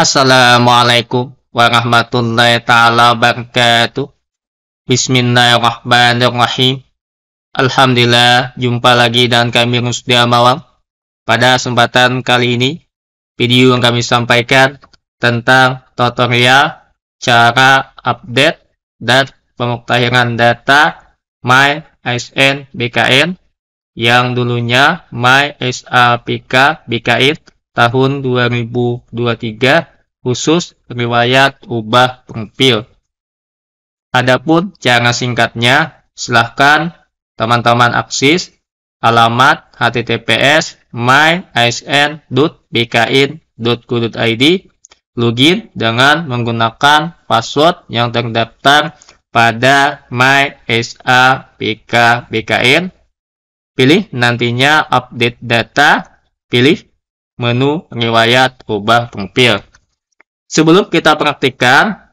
Assalamualaikum warahmatullahi taala wabarakatuh. Bismillahirrahmanirrahim. Alhamdulillah, jumpa lagi dengan kami Rusdia Mawam. Pada kesempatan kali ini, video yang kami sampaikan tentang tutorial cara update dan pemutakhiran data My ASN BKN yang dulunya My SAPK BKN tahun 2023 khusus riwayat ubah pengpil. Adapun jangan singkatnya, silahkan teman-teman akses alamat https myisn.bkin.go.id login dengan menggunakan password yang terdaftar pada mysapkbkn. Pilih nantinya update data, pilih menu riwayat ubah profil. Sebelum kita praktikkan,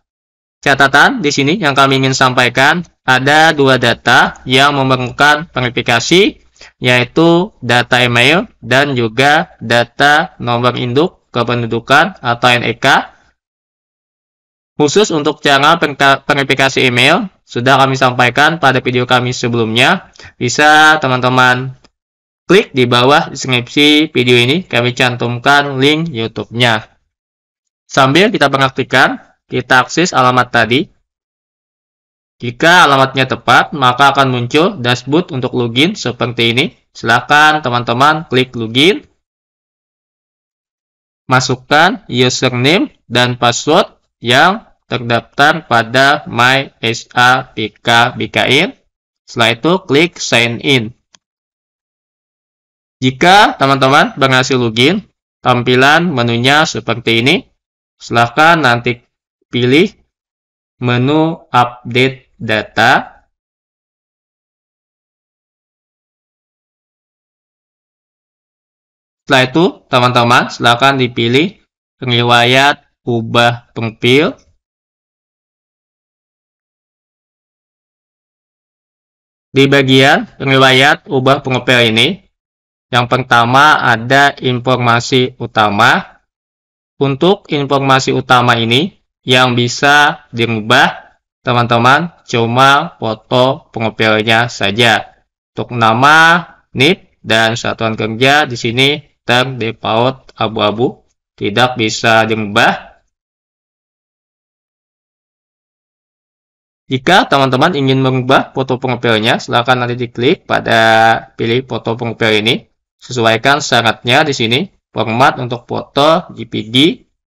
catatan di sini yang kami ingin sampaikan ada dua data yang memerlukan verifikasi yaitu data email dan juga data nomor induk kependudukan atau NIK. E Khusus untuk cara verifikasi email, sudah kami sampaikan pada video kami sebelumnya. Bisa teman-teman Klik di bawah deskripsi video ini, kami cantumkan link YouTube-nya. Sambil kita mengaktifkan, kita akses alamat tadi. Jika alamatnya tepat, maka akan muncul dashboard untuk login seperti ini. Silakan teman-teman klik login. Masukkan username dan password yang terdaftar pada MySAPK BKN. Setelah itu klik sign in. Jika teman-teman berhasil login, tampilan menunya seperti ini. Silahkan nanti pilih menu update data. Setelah itu, teman-teman silahkan dipilih riwayat ubah profil. Di bagian riwayat ubah profil ini, yang pertama ada informasi utama. Untuk informasi utama ini yang bisa diubah teman-teman cuma foto pengopilnya saja. Untuk nama, NIP, dan satuan kerja di sini ter default abu-abu. Tidak bisa diubah. Jika teman-teman ingin mengubah foto pengopilnya, silakan nanti diklik pada pilih foto pengopil ini Sesuaikan syaratnya di sini. Format untuk foto JPG,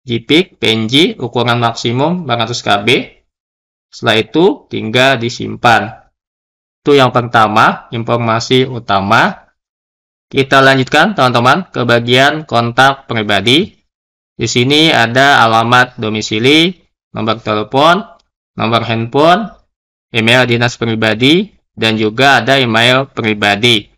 JPEG, PNG, ukuran maksimum 400 KB. Setelah itu tinggal disimpan. Itu yang pertama, informasi utama. Kita lanjutkan teman-teman ke bagian kontak pribadi. Di sini ada alamat domisili, nomor telepon, nomor handphone, email dinas pribadi, dan juga ada email pribadi.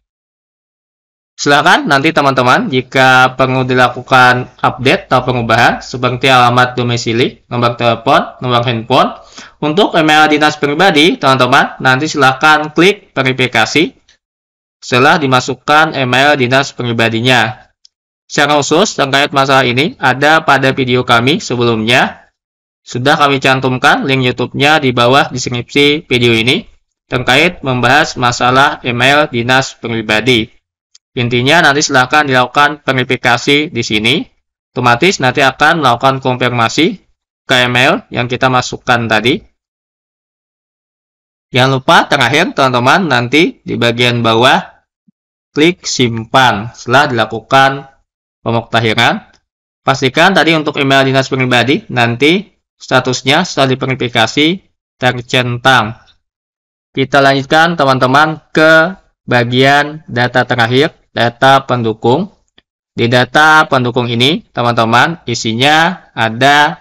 Silakan nanti teman-teman jika perlu dilakukan update atau pengubahan seperti alamat domisili, nomor telepon, nomor handphone. Untuk email dinas pribadi, teman-teman, nanti silakan klik verifikasi setelah dimasukkan email dinas pribadinya. Secara khusus terkait masalah ini ada pada video kami sebelumnya. Sudah kami cantumkan link YouTube-nya di bawah deskripsi video ini terkait membahas masalah email dinas pribadi. Intinya nanti silahkan dilakukan verifikasi di sini. Otomatis nanti akan melakukan konfirmasi ke email yang kita masukkan tadi. Jangan lupa terakhir teman-teman nanti di bagian bawah klik simpan setelah dilakukan pemuktahiran. Pastikan tadi untuk email dinas pribadi nanti statusnya setelah diverifikasi tercentang. Kita lanjutkan teman-teman ke bagian data terakhir data pendukung. Di data pendukung ini, teman-teman, isinya ada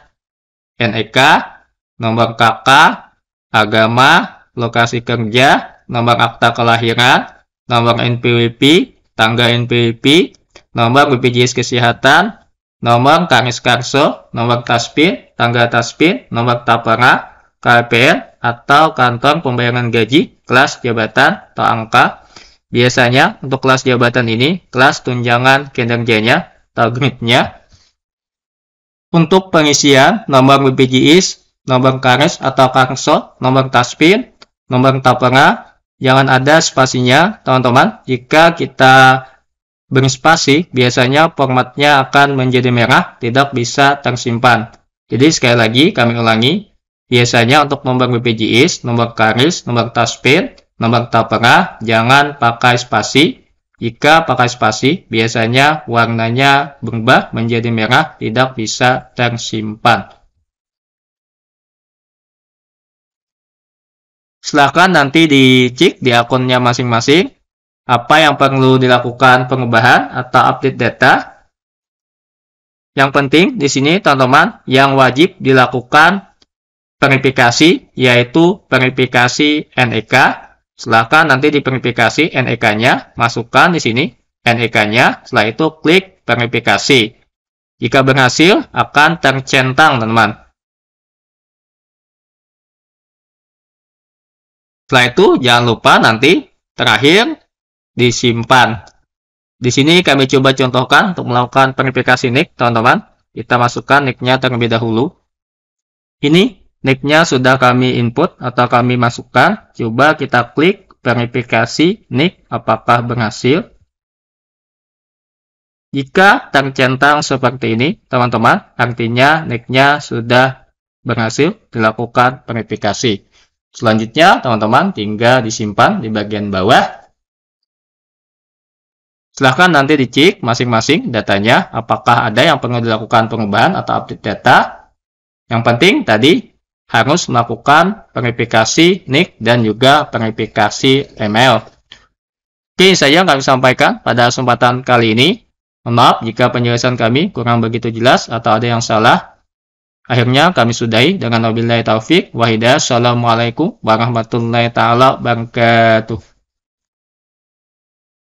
NIK, e nomor KK, agama, lokasi kerja, nomor akta kelahiran, nomor NPWP, tangga NPWP, nomor BPJS Kesehatan, nomor Kamis Karso, nomor Taspin, tangga Taspin, nomor Tapara, KPN atau kantor pembayaran gaji, kelas jabatan atau angka, Biasanya untuk kelas jabatan ini, kelas tunjangan kinerjanya, targetnya. Untuk pengisian, nomor BPJS, nomor kares atau KARSO, nomor taspin, nomor tapera, jangan ada spasinya teman-teman. Jika kita berspasi, biasanya formatnya akan menjadi merah, tidak bisa tersimpan. Jadi sekali lagi kami ulangi, biasanya untuk nomor BPJS, nomor kares, nomor taspin, memerta perah, jangan pakai spasi. Jika pakai spasi, biasanya warnanya berubah menjadi merah, tidak bisa tersimpan. Silahkan nanti dicek di akunnya masing-masing apa yang perlu dilakukan pengubahan atau update data. Yang penting di sini teman-teman yang wajib dilakukan verifikasi yaitu verifikasi NEK Silahkan nanti di verifikasi NEK-nya, masukkan di sini NEK-nya, setelah itu klik verifikasi. Jika berhasil, akan tercentang, teman-teman. Setelah itu, jangan lupa nanti terakhir disimpan. Di sini kami coba contohkan untuk melakukan verifikasi nick, teman-teman. Kita masukkan nick-nya terlebih dahulu. Ini Nicknya sudah kami input atau kami masukkan. Coba kita klik verifikasi nick apakah berhasil. Jika tercentang seperti ini, teman-teman, artinya nicknya sudah berhasil dilakukan verifikasi. Selanjutnya, teman-teman, tinggal disimpan di bagian bawah. Silahkan nanti dicek masing-masing datanya apakah ada yang perlu dilakukan pengubahan atau update data. Yang penting tadi harus melakukan verifikasi nick dan juga verifikasi email. Oke, saya akan sampaikan pada kesempatan kali ini. Maaf jika penjelasan kami kurang begitu jelas atau ada yang salah. Akhirnya kami sudahi dengan wabillahi taufik wahidah. Assalamualaikum warahmatullahi wabarakatuh.